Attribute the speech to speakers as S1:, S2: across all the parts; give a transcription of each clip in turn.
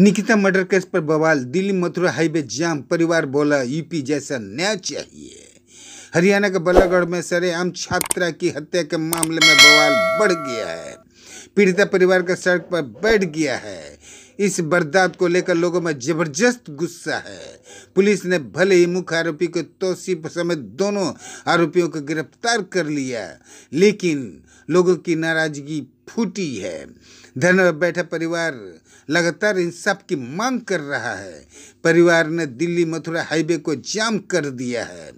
S1: Nikita murder case पर बवाल Delhi Mathura highway जाम परिवार बोला यूपी जैसा न्याय चाहिए हरियाणा के बल्लागढ़ में सरेआम छात्रा की हत्या के मामले में बवाल बढ़ गया है पीड़िता परिवार का सड़क पर बैठ गया है इस बर्दात को लेकर लोगों में जबरदस्त गुस्सा है पुलिस ने भले ही मुख्य आरोपी को तोसीफ समेत दोनों आरोपियों को गिरफ्तार कर लिया लेकिन लोगों की नाराजगी फूटी है धरने बैठा परिवार लगातार इंसाफ की मांग कर रहा है परिवार ने दिल्ली मथुरा हाईवे को जाम कर दिया है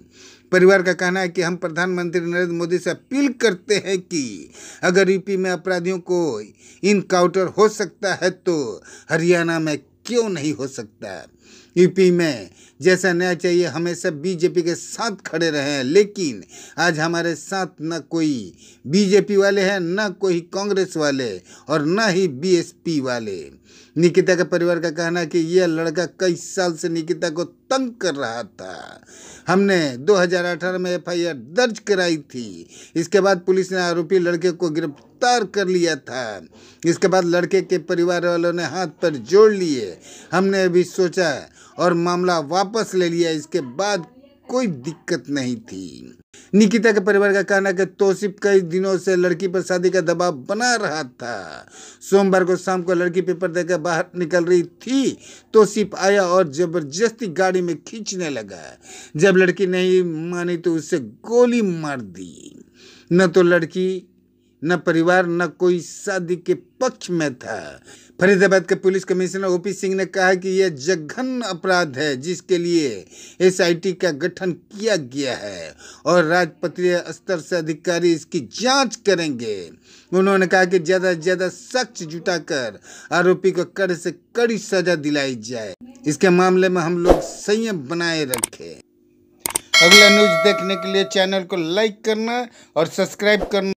S1: परिवार का कहना है कि हम प्रधानमंत्री नरेंद्र मोदी से अपील करते हैं कि अगर यूपी में अपराधियों को इनकाउंटर हो सकता है तो हरियाणा में क्यों नहीं हो सकता यूपी में जैसा न्याय चाहिए हमेशा बीजेपी के साथ खड़े रहे हैं लेकिन आज हमारे साथ न कोई बीजेपी वाले हैं न कोई कांग्रेस वाले और न ही बीएसपी वाले निकिता के परिवार का कहना है कि यह लड़का कई साल से निकिता को तंग कर रहा था हमने 2018 में एफआईआर दर्ज कराई थी इसके बाद पुलिस ने आरोपी लड़के को गिरफ्तार कर लिया था इसके बाद लड़के के परिवार वालों ने हाथ पर जोड़ लिए हमने अभी सोचा और मामला वापस ले लिया इसके बाद कोई दिक्कत नहीं थी निकिता के परिवार का कहना कि तोसिफ कई दिनों से लड़की पर शादी का दबाव बना रहा था सोमवार को शाम को लड़की पेपर देकर बाहर निकल रही थी तोसिफ आया और जबरदस्ती गाड़ी में खींचने लगा जब लड़की नहीं मानी तो उसे गोली मार दी न तो लड़की न परिवार न कोई शादी के पक्ष में था फरीदाबाद के पुलिस कमिश्नर ओपी सिंह ने कहा कि यह जघन अपराध है जिसके लिए एसआईटी का गठन किया गया है और राजपत्रीय स्तर से अधिकारी इसकी जांच करेंगे उन्होंने कहा कि ज़्यादा से ज़्यादा सख्त जुटाकर आरोपी को कड़े से कड़ी सजा दिलाई जाए इसके मामले में हम लोग संयम बनाए रखे अगला न्यूज देखने के लिए चैनल को लाइक करना और सब्सक्राइब करना